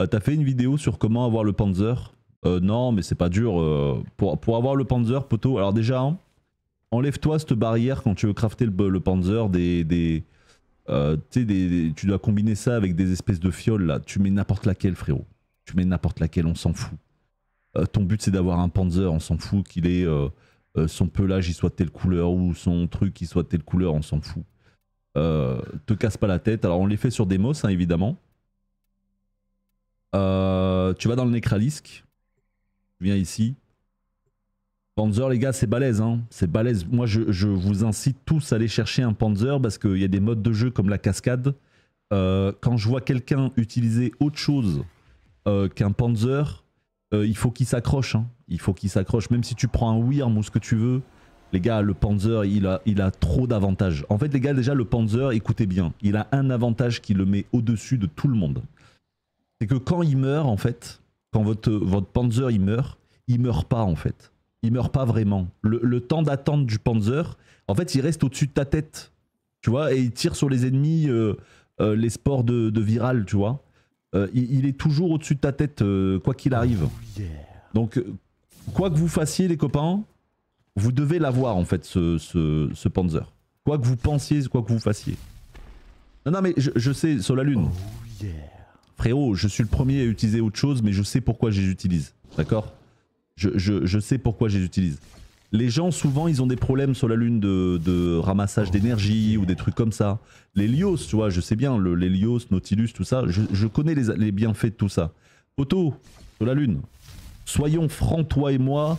Euh, t'as fait une vidéo sur comment avoir le Panzer euh, Non, mais c'est pas dur. Euh, pour, avoir le Panzer, poteau, alors déjà, hein, enlève-toi cette barrière quand tu veux crafter le, Panzer. Des, des, tu dois combiner ça avec des espèces de fioles là. Tu mets n'importe laquelle, frérot. Tu mets n'importe laquelle, on s'en fout. ton but, c'est d'avoir un Panzer, on s'en fout qu'il ait son pelage, il soit de telle couleur ou son truc, il soit de telle couleur, on s'en fout. te casse pas la tête. Alors, on les fait sur des moss, hein, évidemment. Euh, tu vas dans le Necralisk. viens ici. Panzer, les gars, c'est balèze. Hein. C'est balèze. Moi, je, vous incite tous à aller chercher un Panzer parce qu'il y a des modes de jeu comme la cascade. Euh, quand je vois quelqu'un utiliser autre chose euh, qu'un Panzer, il faut qu'il s'accroche. Hein. Il faut qu'il s'accroche. Même si tu prends un Wyrm ou ce que tu veux, les gars, le Panzer, il a, il a trop d'avantages. En fait, les gars, déjà, le Panzer, écoutez bien, il a un avantage qui le met au-dessus de tout le monde c'est que quand il meurt, en fait, quand votre, votre Panzer il meurt, il meurt pas, en fait. Il meurt pas vraiment. Le, temps d'attente du Panzer, en fait, il reste au-dessus de ta tête. Tu vois, et il tire sur les ennemis, euh, euh, les sports de, viral, tu vois. Euh, il, est toujours au-dessus de ta tête, quoi qu'il arrive. Oh, Donc, quoi que vous fassiez, les copains, vous devez l'avoir, en fait, ce, Panzer. Quoi que vous pensiez, quoi que vous fassiez. Non, non, mais je, sais, sur la lune. Oh, Frérot, je suis le premier à utiliser autre chose, mais je sais pourquoi je les utilise. D'accord je, je, je, sais pourquoi je les utilise. Les gens, souvent, ils ont des problèmes sur la lune de, de ramassage d'énergie ou des trucs comme ça. Les Lios, tu vois, je sais bien, le, les Nautilus, tout ça, je, je connais les, les, bienfaits de tout ça. Otto, sur la lune, soyons francs, toi et moi,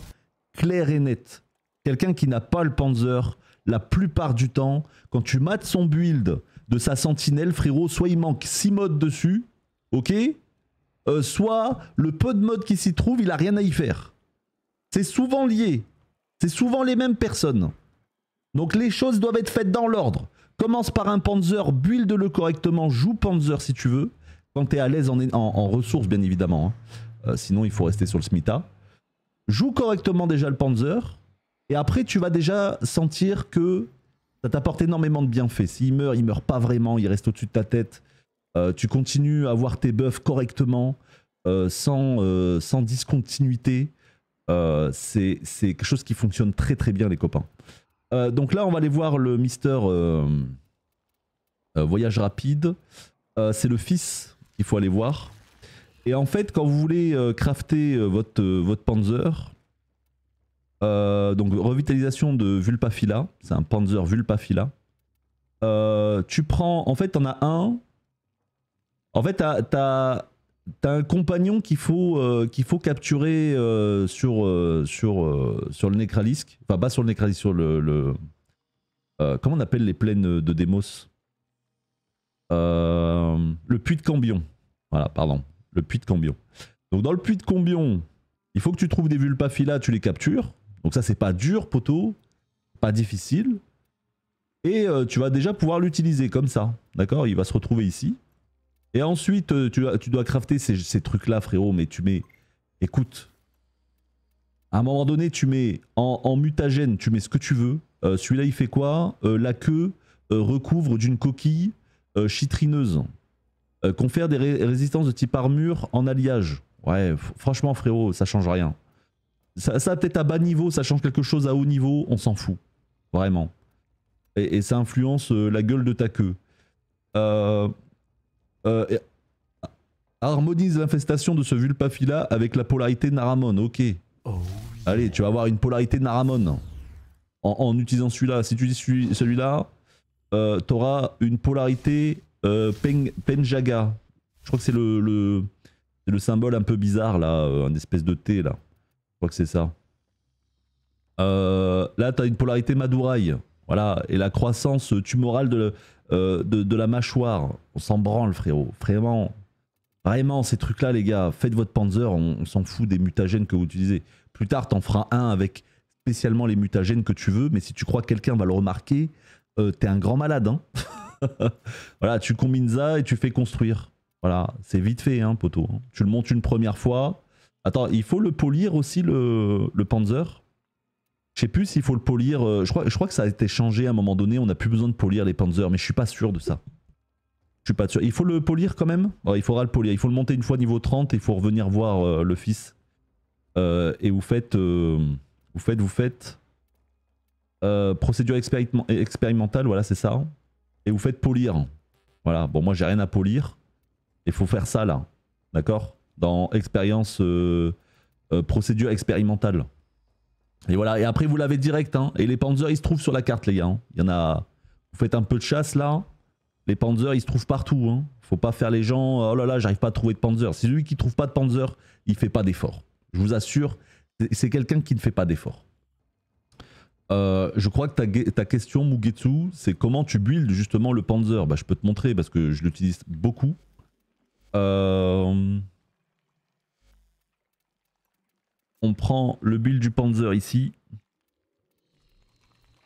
clair et net. Quelqu'un qui n'a pas le Panzer, la plupart du temps, quand tu mates son build de sa sentinelle, frérot, soit il manque 6 modes dessus, ok euh, Soit le peu de mode qui s'y trouve, il a rien à y faire. C'est souvent lié. C'est souvent les mêmes personnes. Donc les choses doivent être faites dans l'ordre. Commence par un Panzer, build-le correctement, joue Panzer si tu veux. Quand tu es à l'aise en, en, ressources, bien évidemment. Hein. Euh, sinon, il faut rester sur le Smita. Joue correctement déjà le Panzer. Et après, tu vas déjà sentir que ça t'apporte énormément de bienfaits. S'il meurt, il meurt pas vraiment, il reste au-dessus de ta tête. Euh, tu continues à avoir tes buffs correctement, euh, euh, sans, discontinuité. c'est quelque chose qui fonctionne très très bien les copains. donc là on va aller voir le Mister Voyage Rapide. c'est le fils qu'il faut aller voir. Et en fait, quand vous voulez crafter votre, votre Panzer, donc revitalisation de Vulpafila, c'est un Panzer Vulpafila, tu prends, en fait, t'en as un en fait, tu as, un compagnon qu'il faut, euh, qu'il faut capturer euh, sur, euh, sur, sur le Nécralisque. Enfin, pas sur le Nécralisque, sur le. le comment on appelle les plaines de Demos Le puits de Cambion. Voilà, pardon. Le puits de Cambion. Donc, dans le puits de Cambion, il faut que tu trouves des Vulpafila, tu les captures. Donc, ça, c'est pas dur, poteau. Pas difficile. Et tu vas déjà pouvoir l'utiliser comme ça. D'accord Il va se retrouver ici. Et ensuite, euh, tu, dois crafter ces, trucs-là, frérot, mais tu mets... Écoute, à un moment donné, tu mets en, mutagène, tu mets ce que tu veux. Euh, celui-là, il fait quoi euh, La queue recouvre d'une coquille chitrineuse. confère des résistances de type armure en alliage. Ouais, franchement, frérot, ça change rien. Ça, peut-être à bas niveau, ça change quelque chose à haut niveau, on s'en fout. Vraiment. Et, et, ça influence la gueule de ta queue. Euh, harmonise l'infestation de ce Vulpaphila avec la polarité Naramon. Ok. Oh Allez, tu vas avoir une polarité Naramon. En, utilisant celui-là. Si tu dis celui-là, euh, auras une polarité euh, Penjaga. Je crois que c'est le, symbole un peu bizarre là, euh, un espèce de T là. Je crois que c'est ça. Euh, là, as une polarité Madurai. Voilà. Et la croissance tumorale de, euh, de, la mâchoire, on s'en branle, frérot. Vraiment, vraiment, ces trucs-là, les gars, faites votre Panzer, on, s'en fout des mutagènes que vous utilisez. Plus tard, t'en feras un avec spécialement les mutagènes que tu veux, mais si tu crois que quelqu'un va le remarquer, euh, t'es un grand malade. Hein. voilà, tu combines ça et tu fais construire. Voilà, c'est vite fait, hein, poteau. Hein. Tu le montes une première fois. Attends, il faut le polir aussi, le, le Panzer je sais plus s'il faut le polir. Euh, je, crois, que ça a été changé à un moment donné. On n'a plus besoin de polir les Panzers, mais je suis pas sûr de ça. Je suis pas sûr. Il faut le polir quand même Il faudra le polir. Il faut le monter une fois niveau 30 il faut revenir voir euh, le fils. Euh, et vous faites. vous faites, vous faites. procédure expérimentale, voilà, c'est ça. Et vous faites polir. Voilà, bon, moi j'ai rien à polir. Il faut faire ça là. D'accord Dans expérience. procédure expérimentale. Et voilà, et après vous l'avez direct. Hein. Et les Panzers, ils se trouvent sur la carte, les gars. Hein. Il y en a... Vous faites un peu de chasse, là. Les Panzers, ils se trouvent partout. Hein. Faut pas faire les gens, oh là là, j'arrive pas à trouver de Panzer. C'est lui qui trouve pas de Panzer, il fait pas d'effort. Je vous assure, c'est quelqu'un qui ne fait pas d'effort. Euh, je crois que ta, ta question, Mugetsu, c'est comment tu builds justement le Panzer. Bah, je peux te montrer parce que je l'utilise beaucoup. Euh... On prend le build du Panzer ici.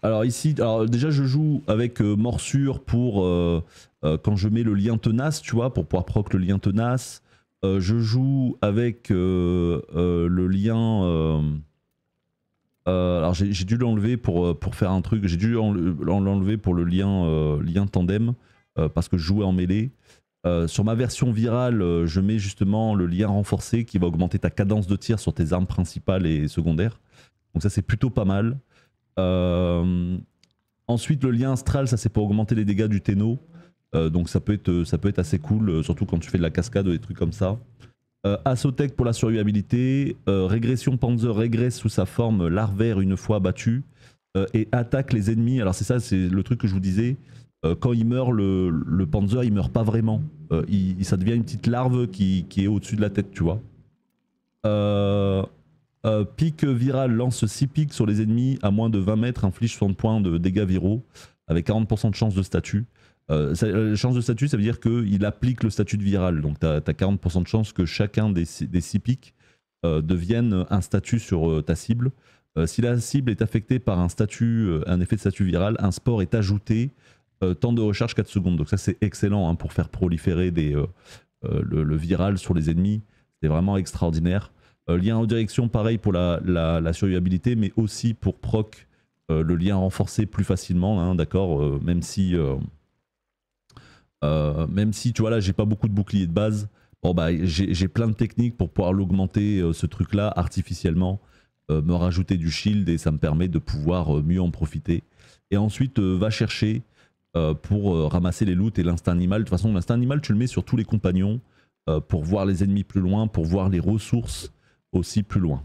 Alors ici, déjà je joue avec euh, morsure pour euh, euh, quand je mets le lien tenace, tu vois, pour pouvoir proc le lien tenace. je joue avec le lien... alors j'ai dû l'enlever pour, pour faire un truc, j'ai dû l'enlever pour le lien, lien tandem, parce que je jouais en mêlée. Euh, sur ma version virale, euh, je mets justement le lien renforcé qui va augmenter ta cadence de tir sur tes armes principales et secondaires. Donc ça c'est plutôt pas mal. Euh, ensuite le lien astral, ça c'est pour augmenter les dégâts du téno. donc ça peut, être, ça peut être assez cool, surtout quand tu fais de la cascade ou des trucs comme ça. Assotech pour la survivabilité, régression Panzer régresse sous sa forme larvaire une fois battue et attaque les ennemis. Alors c'est ça, c'est le truc que je vous disais. Euh, quand il meurt, le, le, Panzer, il meurt pas vraiment. Euh, il, ça devient une petite larve qui, qui est au-dessus de la tête, tu vois. Euh, euh pic viral lance 6 pics sur les ennemis à moins de 20 mètres, inflige 60 points de dégâts viraux, avec 40% de chance de statut. chance de statut, ça veut dire qu'il applique le statut de viral. Donc tu as, 40% de chance que chacun des, des 6 pics devienne un statut sur ta cible. si la cible est affectée par un, statut, un effet de statut viral, un sport est ajouté euh, temps de recharge 4 secondes. Donc ça c'est excellent hein, pour faire proliférer des, euh, euh, le, viral sur les ennemis. C'est vraiment extraordinaire. lien en direction pareil pour la, la, survivabilité, mais aussi pour proc le lien renforcé plus facilement, hein, d'accord Même si... même si tu vois là j'ai pas beaucoup de boucliers de base, bon bah j'ai plein de techniques pour pouvoir l'augmenter ce truc là artificiellement, me rajouter du shield et ça me permet de pouvoir mieux en profiter. Et ensuite va chercher euh, pour euh, ramasser les loots et l'instinct animal. De toute façon, l'instinct animal, tu le mets sur tous les compagnons euh, pour voir les ennemis plus loin, pour voir les ressources aussi plus loin.